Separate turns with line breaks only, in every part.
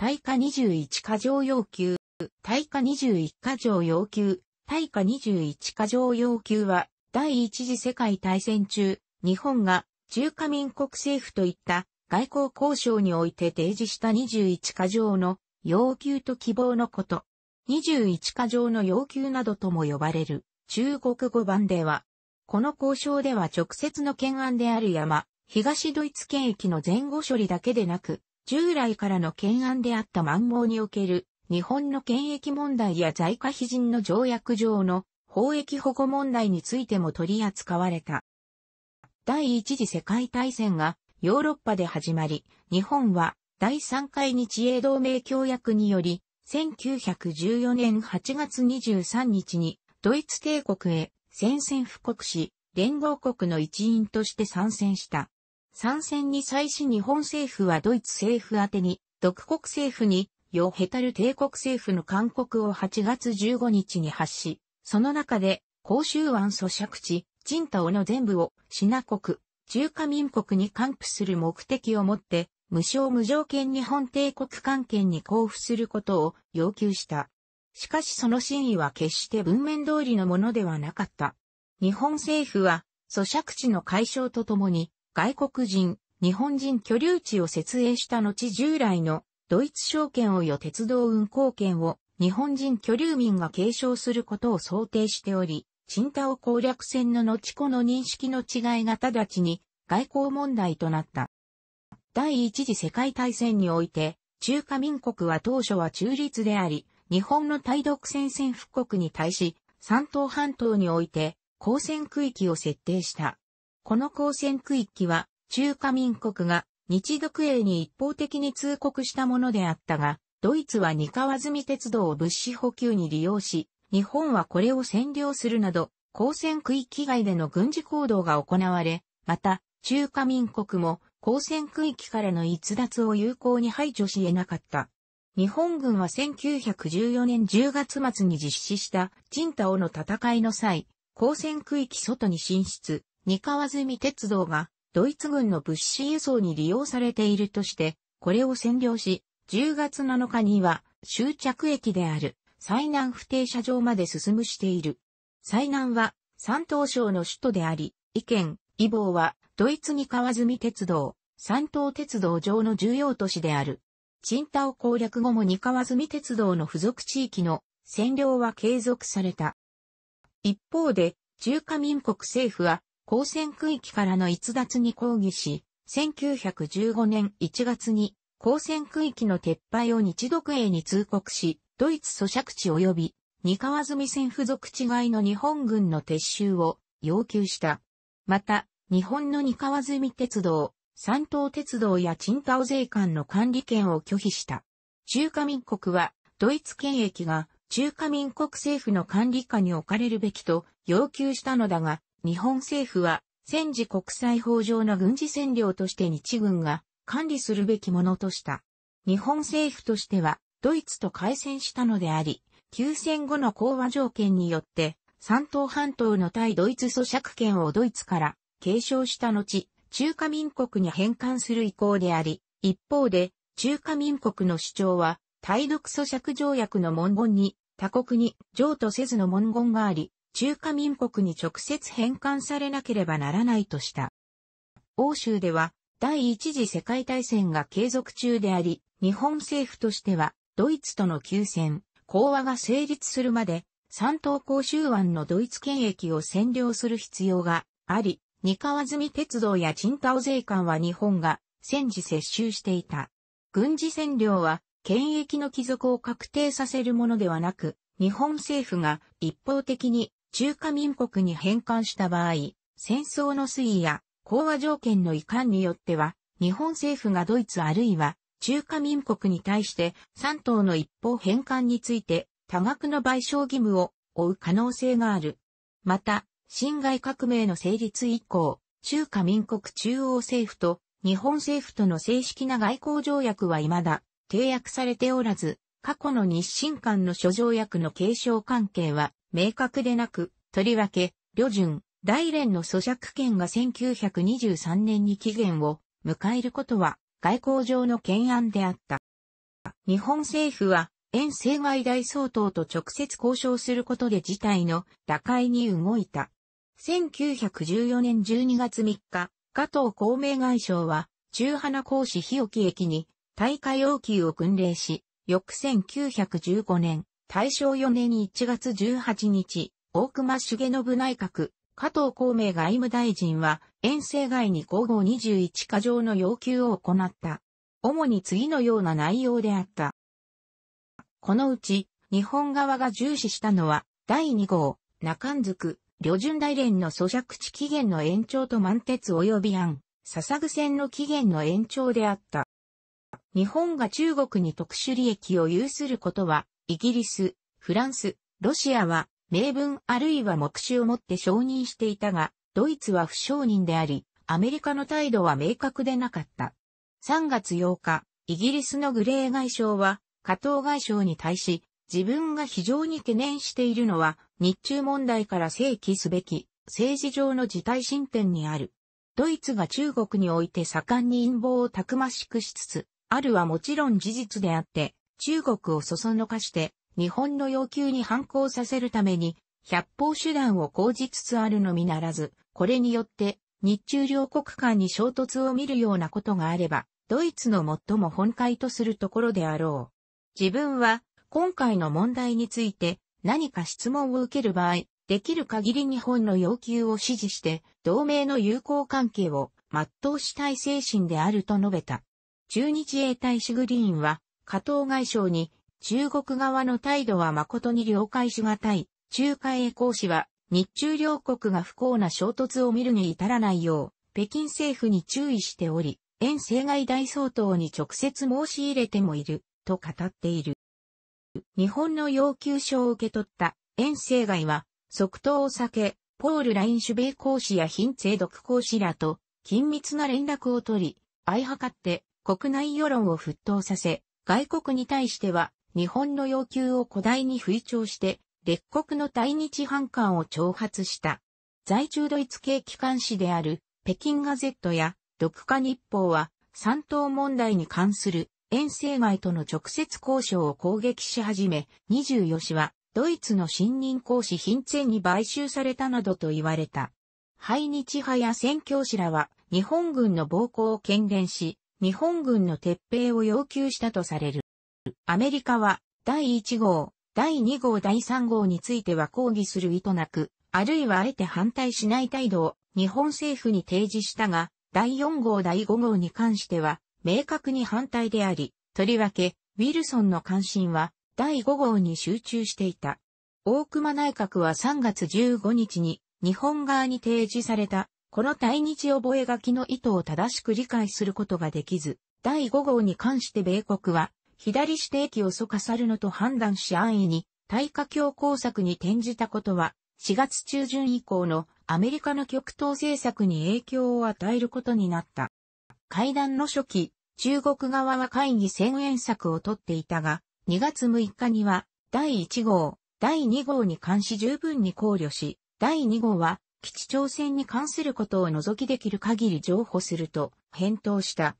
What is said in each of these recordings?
対価21過剰要求、対価21過剰要求、対価21過剰要求は、第一次世界大戦中、日本が中華民国政府といった外交交渉において提示した21過剰の要求と希望のこと。21過剰の要求などとも呼ばれる中国語版では、この交渉では直接の懸案である山、東ドイツ圏域の前後処理だけでなく、従来からの懸案であった満蒙における日本の権益問題や在下非人の条約上の法益保護問題についても取り扱われた。第一次世界大戦がヨーロッパで始まり、日本は第三回日英同盟協約により、1914年8月23日にドイツ帝国へ宣戦布告し、連合国の一員として参戦した。参戦に際し日本政府はドイツ政府宛てに、独国政府に、ヨヘタル帝国政府の勧告を8月15日に発し、その中で、甲州湾咀嚼地、人島の全部を、シナ国、中華民国に還付する目的をもって、無償無条件日本帝国関係に交付することを要求した。しかしその真意は決して文面通りのものではなかった。日本政府は、租借地の解消とともに、外国人、日本人居留地を設営した後従来のドイツ証券及鉄道運行権を日本人居留民が継承することを想定しており、チン攻略戦の後この認識の違いが直ちに外交問題となった。第一次世界大戦において、中華民国は当初は中立であり、日本の対独戦線復国に対し、三島半島において、交戦区域を設定した。この交戦区域は、中華民国が日独英に一方的に通告したものであったが、ドイツは三河積鉄道を物資補給に利用し、日本はこれを占領するなど、交戦区域外での軍事行動が行われ、また、中華民国も交戦区域からの逸脱を有効に排除し得なかった。日本軍は1914年10月末に実施した、チンの戦いの際、交戦区域外に進出、二川積鉄道がドイツ軍の物資輸送に利用されているとして、これを占領し、10月7日には終着駅である最南不停車場まで進むしている。最南は山東省の首都であり、意見、異謀はドイツに川積鉄道、山東鉄道上の重要都市である。チン攻略後も二川積鉄道の付属地域の占領は継続された。一方で、中華民国政府は交戦区域からの逸脱に抗議し、1915年1月に交戦区域の撤廃を日独英に通告し、ドイツ租借地及び二川住線付属地外の日本軍の撤収を要求した。また、日本の二川住鉄道、三島鉄道やチンタ税関の管理権を拒否した。中華民国は、ドイツ権益が中華民国政府の管理下に置かれるべきと要求したのだが、日本政府は、戦時国際法上の軍事占領として日軍が管理するべきものとした。日本政府としては、ドイツと開戦したのであり、休戦後の講和条件によって、三島半島の対ドイツ租借権をドイツから継承した後、中華民国に返還する意向であり、一方で、中華民国の主張は、対独租借条約の文言に、他国に譲渡せずの文言があり、中華民国に直接返還されなければならないとした。欧州では第一次世界大戦が継続中であり、日本政府としてはドイツとの休戦、講和が成立するまで、三島甲州湾のドイツ権益を占領する必要があり、二川積鉄道やチンタオ税関は日本が戦時接収していた。軍事占領は権益の帰属を確定させるものではなく、日本政府が一方的に中華民国に返還した場合、戦争の推移や講和条件の遺憾によっては、日本政府がドイツあるいは中華民国に対して3党の一方返還について多額の賠償義務を負う可能性がある。また、侵害革命の成立以降、中華民国中央政府と日本政府との正式な外交条約は未だ締約されておらず、過去の日清間の諸条約の継承関係は明確でなく、とりわけ、旅順、大連の咀嚼権が1923年に期限を迎えることは外交上の懸案であった。日本政府は、遠征外大総統と直接交渉することで事態の打開に動いた。1914年12月3日、加藤公明外相は、中花公師日置駅に大会要求を訓令し、翌1915年、大正4年1月18日、大隈重信内閣、加藤孔明外務大臣は、遠征外に皇后21課条の要求を行った。主に次のような内容であった。このうち、日本側が重視したのは、第2号、中んずく、旅順大連の咀嚼地期限の延長と満鉄及び案、笹具線の期限の延長であった。日本が中国に特殊利益を有することは、イギリス、フランス、ロシアは名分あるいは目視をもって承認していたが、ドイツは不承認であり、アメリカの態度は明確でなかった。3月8日、イギリスのグレー外相は、加藤外相に対し、自分が非常に懸念しているのは、日中問題から正規すべき、政治上の事態進展にある。ドイツが中国において盛んに陰謀をたくましくしつつ、あるはもちろん事実であって、中国をそそのかして、日本の要求に反抗させるために、百方手段を講じつつあるのみならず、これによって、日中両国間に衝突を見るようなことがあれば、ドイツの最も本会とするところであろう。自分は、今回の問題について、何か質問を受ける場合、できる限り日本の要求を支持して、同盟の友好関係を全うしたい精神であると述べた。中日英大使グリーンは、加藤外相に、中国側の態度は誠に了解しがたい。中華英公使は、日中両国が不幸な衝突を見るに至らないよう、北京政府に注意しており、遠征外大総統に直接申し入れてもいる、と語っている。日本の要求書を受け取った遠征外は、即答を避け、ポール・ラインシュ講公使や品政独公使らと緊密な連絡を取り、相計って国内世論を沸騰させ、外国に対しては、日本の要求を古代に吹聴して、列国の対日反感を挑発した。在中ドイツ系機関紙である、北京ガゼットや、読家日報は、三島問題に関する遠征外との直接交渉を攻撃し始め、24氏は、ドイツの新任講師ヒンツェンに買収されたなどと言われた。廃日派や宣教師らは、日本軍の暴行を権限し、日本軍の撤兵を要求したとされる。アメリカは第1号、第2号、第3号については抗議する意図なく、あるいはあえて反対しない態度を日本政府に提示したが、第4号、第5号に関しては明確に反対であり、とりわけ、ウィルソンの関心は第5号に集中していた。大熊内閣は3月15日に日本側に提示されたこの対日覚書の意図を正しく理解することができず、第5号に関して米国は、左指定機をそかさるのと判断し安易に、対華強硬策に転じたことは、4月中旬以降のアメリカの極東政策に影響を与えることになった。会談の初期、中国側は会議宣言策をとっていたが、2月6日には、第1号、第2号に関し十分に考慮し、第2号は基地朝鮮に関することを除きできる限り譲歩すると返答した。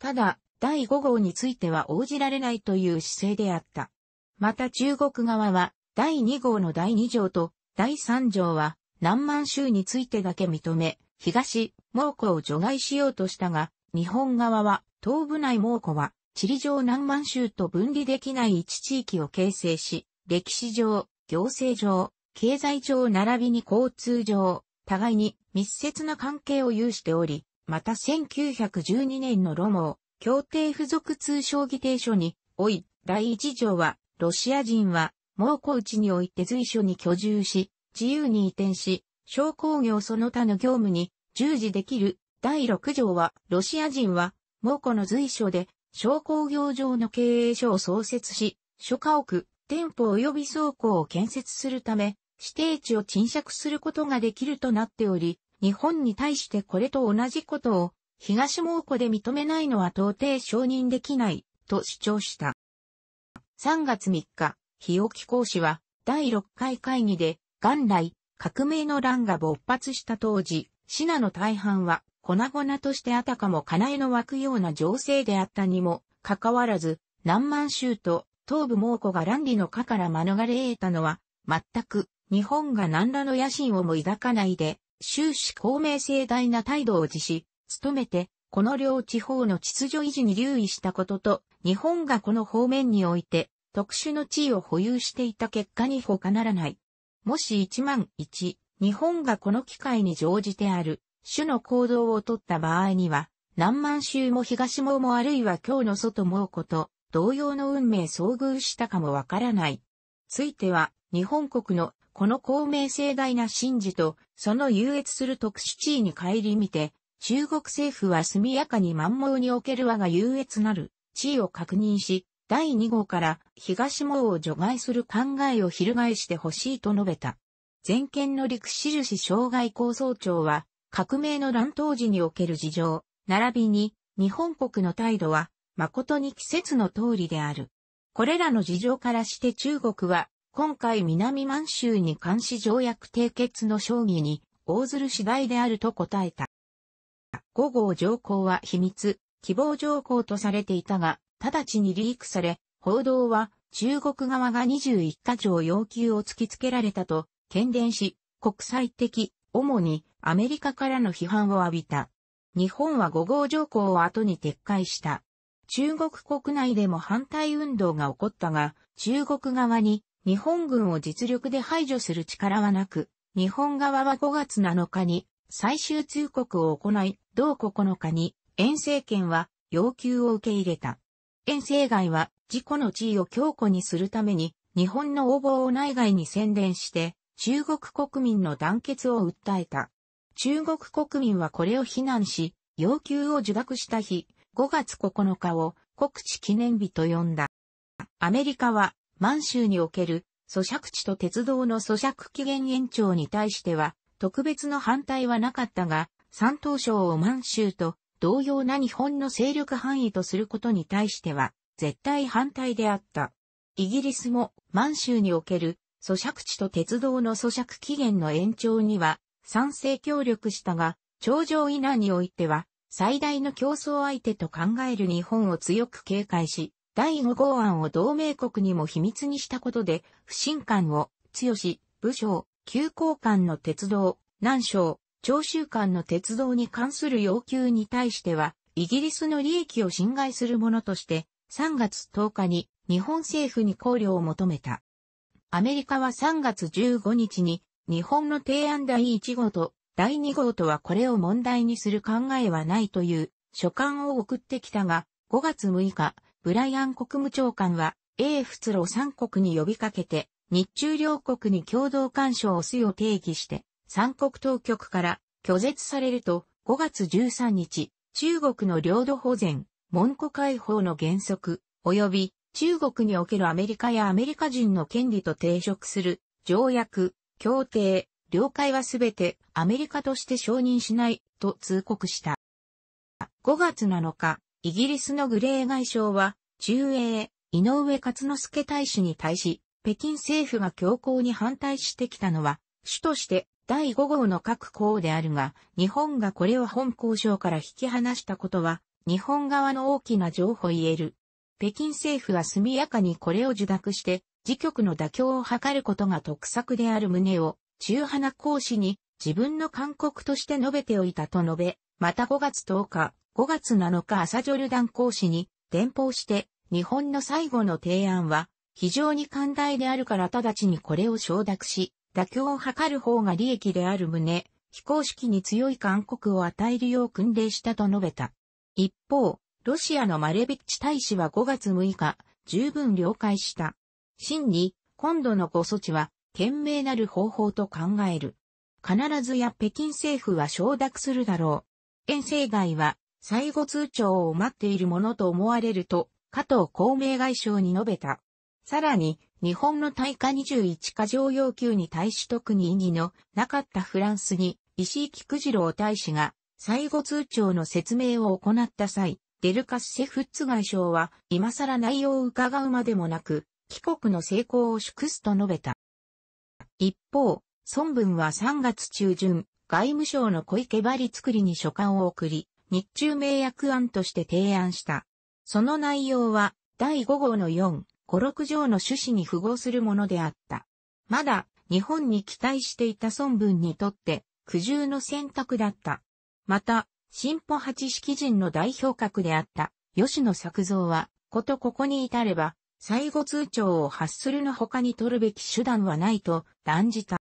ただ、第5号については応じられないという姿勢であった。また中国側は、第2号の第2条と第3条は、南満州についてだけ認め、東、猛虎を除外しようとしたが、日本側は、東部内猛虎は、地理上南満州と分離できない一地域を形成し、歴史上、行政上、経済上並びに交通上、互いに密接な関係を有しており、また1912年のロモー協定付属通商議定書に、おい、第一条は、ロシア人は、蒙古内において随所に居住し、自由に移転し、商工業その他の業務に従事できる。第6条は、ロシア人は、蒙古の随所で、商工業上の経営所を創設し、諸家屋、店舗及び倉庫を建設するため、指定地を賃借することができるとなっており、日本に対してこれと同じことを東蒙古で認めないのは到底承認できないと主張した。3月3日、日置講師は第6回会議で元来革命の乱が勃発した当時、シナの大半は粉々としてあたかも家えの湧くような情勢であったにもかかわらず、南満州と東部蒙古が乱理の下から免れ得たのは、全く日本が何らの野心をも抱かないで、終始公明正大な態度を持し、努めて、この両地方の秩序維持に留意したことと、日本がこの方面において、特殊の地位を保有していた結果に他ならない。もし1万1、日本がこの機会に乗じてある、種の行動をとった場合には、何万州も東ももあるいは今日の外もこと、同様の運命遭遇したかもわからない。ついては、日本国のこの公明正大な神事と、その優越する特殊地位に帰り見て、中国政府は速やかに満蒙における我が優越なる地位を確認し、第2号から東網を除外する考えを翻してほしいと述べた。全権の陸しる障害構想庁は、革命の乱闘時における事情、並びに日本国の態度は、誠に季節の通りである。これらの事情からして中国は今回南満州に監視条約締結の将棋に大ずる次第であると答えた。五号条項は秘密、希望条項とされていたが、直ちにリークされ、報道は中国側が21カ条要求を突きつけられたと、懸伝し、国際的、主にアメリカからの批判を浴びた。日本は五号条項を後に撤回した。中国国内でも反対運動が起こったが、中国側に日本軍を実力で排除する力はなく、日本側は5月7日に最終通告を行い、同9日に遠征権は要求を受け入れた。遠征外は自己の地位を強固にするために日本の横暴を内外に宣伝して中国国民の団結を訴えた。中国国民はこれを非難し、要求を受諾した日、5月9日を国知記念日と呼んだ。アメリカは満州における咀嚼地と鉄道の咀嚼期限延長に対しては、特別の反対はなかったが、山東省を満州と同様な日本の勢力範囲とすることに対しては、絶対反対であった。イギリスも満州における咀嚼地と鉄道の咀嚼期限の延長には賛成協力したが、頂上以南においては最大の競争相手と考える日本を強く警戒し、第5号案を同盟国にも秘密にしたことで、不信感を、強し、武将、急行間の鉄道、南省、長州間の鉄道に関する要求に対しては、イギリスの利益を侵害するものとして、3月10日に日本政府に考慮を求めた。アメリカは3月15日に日本の提案第1号と第2号とはこれを問題にする考えはないという書簡を送ってきたが、5月6日、ブライアン国務長官は、英仏路三国に呼びかけて、日中両国に共同干渉をすよ定義して、三国当局から拒絶されると、5月13日、中国の領土保全、文庫解放の原則、及び中国におけるアメリカやアメリカ人の権利と抵触する条約、協定、了解はすべてアメリカとして承認しないと通告した。5月7日、イギリスのグレー外相は、中英、井上勝之助大使に対し、北京政府が強硬に反対してきたのは、主として第5号の各項であるが、日本がこれを本交渉から引き離したことは、日本側の大きな情報言える。北京政府は速やかにこれを受諾して、自局の妥協を図ることが得策である旨を、中花な講師に自分の勧告として述べておいたと述べ、また5月10日、5月7日朝ジョルダン公使に電報して、日本の最後の提案は、非常に寛大であるから直ちにこれを承諾し、妥協を図る方が利益である旨、非公式に強い勧告を与えるよう訓令したと述べた。一方、ロシアのマレビッチ大使は5月6日、十分了解した。真に、今度のご措置は、懸命なる方法と考える。必ずや北京政府は承諾するだろう。遠征外は、最後通帳を待っているものと思われると、加藤公明外相に述べた。さらに、日本の対価21過剰要求に対し特に意義のなかったフランスに、石井菊次郎大使が、最後通帳の説明を行った際、デルカス・セフッツ外相は、今更内容を伺うまでもなく、帰国の成功を祝すと述べた。一方、孫文は3月中旬、外務省の小池バリ作りに書簡を送り、日中名約案として提案した。その内容は、第5号の4、5、6条の趣旨に符合するものであった。まだ、日本に期待していた孫文にとって、苦渋の選択だった。また、進歩八式人の代表格であった、吉野作造は、ことここに至れば、最後通帳を発するの他に取るべき手段はないと断じた。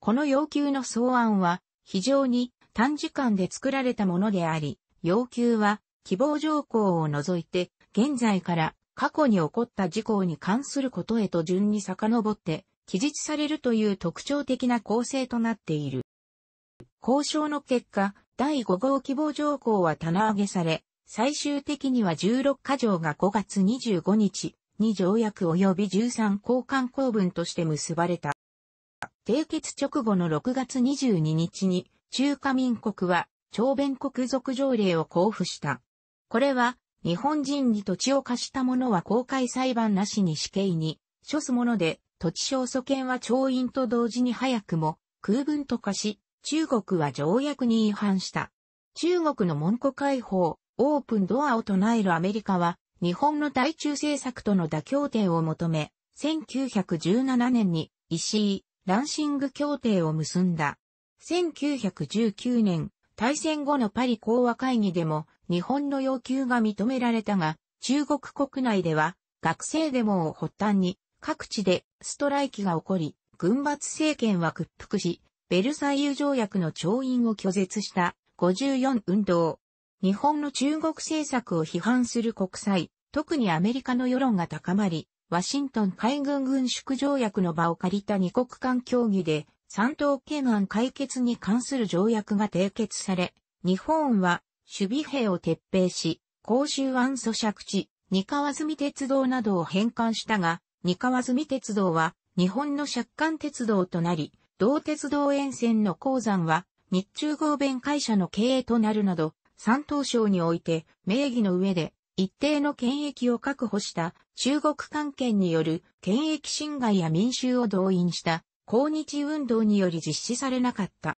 この要求の草案は、非常に短時間で作られたものであり、要求は希望条項を除いて、現在から過去に起こった事項に関することへと順に遡って、記述されるという特徴的な構成となっている。交渉の結果、第5号希望条項は棚上げされ、最終的には16箇条が5月25日に条約及び13交換公文として結ばれた。締結直後の6月22日に中華民国は、朝弁国属条例を交付した。これは、日本人に土地を貸した者は公開裁判なしに死刑に、処すもので、土地消訴権は調印と同時に早くも空分と化し、中国は条約に違反した。中国の門戸解放、オープンドアを唱えるアメリカは、日本の対中政策との妥協点を求め、1917年に、石井、ランシング協定を結んだ。1919年、大戦後のパリ講和会議でも日本の要求が認められたが、中国国内では学生デモを発端に各地でストライキが起こり、軍閥政権は屈服し、ベルサイユ条約の調印を拒絶した54運動。日本の中国政策を批判する国際、特にアメリカの世論が高まり、ワシントン海軍軍縮条約の場を借りた二国間協議で三島懸案解決に関する条約が締結され、日本は守備兵を撤兵し、公衆湾租借地、三河住鉄道などを返還したが、三河住鉄道は日本の借款鉄道となり、同鉄道沿線の鉱山は日中合弁会社の経営となるなど、三島省において名義の上で一定の権益を確保した中国関係による権益侵害や民衆を動員した抗日運動により実施されなかった。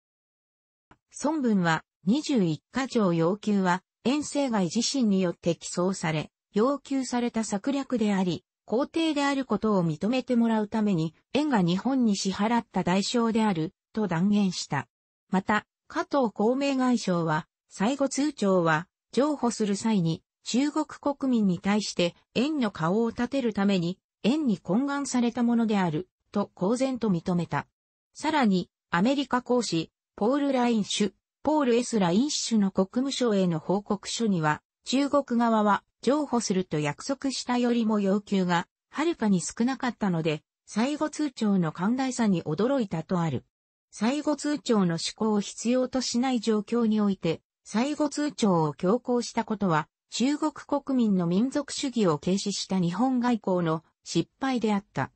孫文は21箇条要求は遠征外自身によって起草され、要求された策略であり、皇帝であることを認めてもらうために、縁が日本に支払った代償である、と断言した。また、加藤公明外相は、最後通帳は、譲歩する際に、中国国民に対して縁の顔を立てるために、縁に懇願されたものである、と公然と認めた。さらに、アメリカ公使、ポール・ラインシュ、ポール・ S・ ラインシュの国務省への報告書には、中国側は譲歩すると約束したよりも要求が、はるかに少なかったので、最後通帳の寛大さに驚いたとある。最後通帳の施行を必要としない状況において、最後通帳を強行したことは、中国国民の民族主義を軽視した日本外交の失敗であった。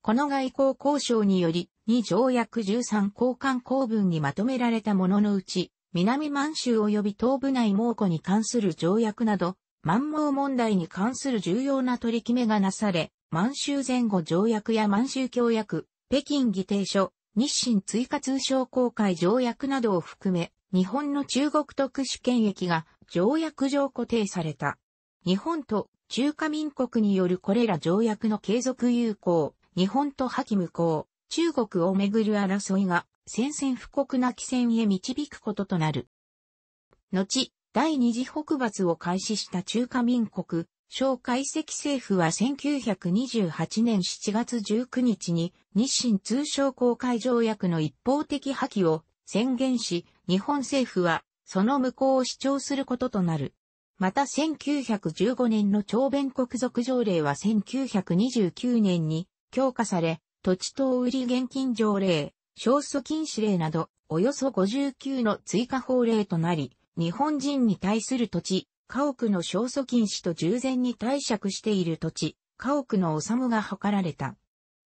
この外交交渉により、2条約13交換公文にまとめられたもののうち、南満州及び東部内蒙古に関する条約など、満蒙問題に関する重要な取り決めがなされ、満州前後条約や満州協約、北京議定書、日清追加通商公開条約などを含め、日本の中国特殊権益が条約上固定された。日本と中華民国によるこれら条約の継続有効、日本と破棄無効、中国をめぐる争いが宣戦布告なき戦へ導くこととなる。後、第二次北伐を開始した中華民国、小海石政府は1928年7月19日に日清通商公開条約の一方的破棄を宣言し、日本政府はその無効を主張することとなる。また1915年の長弁国族条例は1929年に強化され、土地等売り現金条例、少訴禁止令など、およそ59の追加法令となり、日本人に対する土地、家屋の少訴禁止と従前に貸借している土地、家屋の治むが図られた。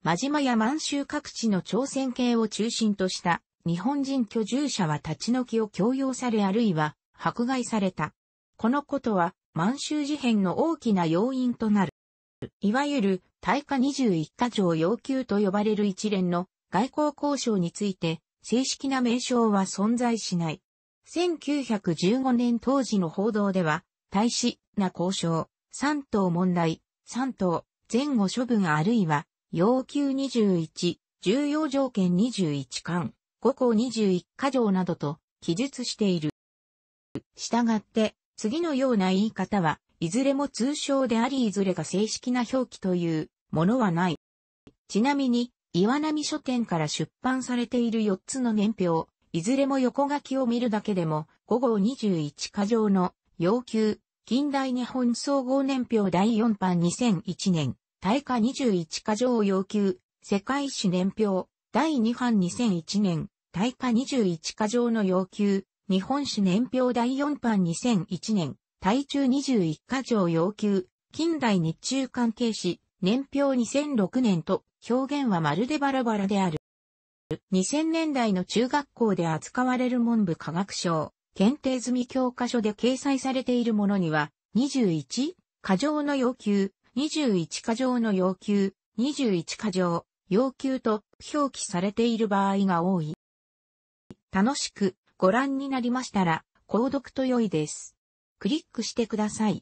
真島や満州各地の朝鮮系を中心とした日本人居住者は立ち退きを強要されあるいは迫害された。このことは満州事変の大きな要因となる。いわゆる対価21か条要求と呼ばれる一連の外交交渉について、正式な名称は存在しない。1915年当時の報道では、大使な交渉、3等問題、3等、前後処分あるいは、要求21、重要条件21巻、5項21か条などと記述している。したがって、次のような言い方は、いずれも通称でありいずれが正式な表記というものはない。ちなみに、岩波書店から出版されている4つの年表、いずれも横書きを見るだけでも、5号21課上の要求、近代日本総合年表第4版2001年、大化21課上要求、世界史年表、第2版2001年、大化21課上の要求、日本史年表第4版2001年、大中21課上要求、近代日中関係史、年表2006年と表現はまるでバラバラである。2000年代の中学校で扱われる文部科学省、検定済み教科書で掲載されているものには、21、過剰の要求、21過剰の要求、21過剰、要求と表記されている場合が多い。楽しくご覧になりましたら、購読と良いです。クリックしてください。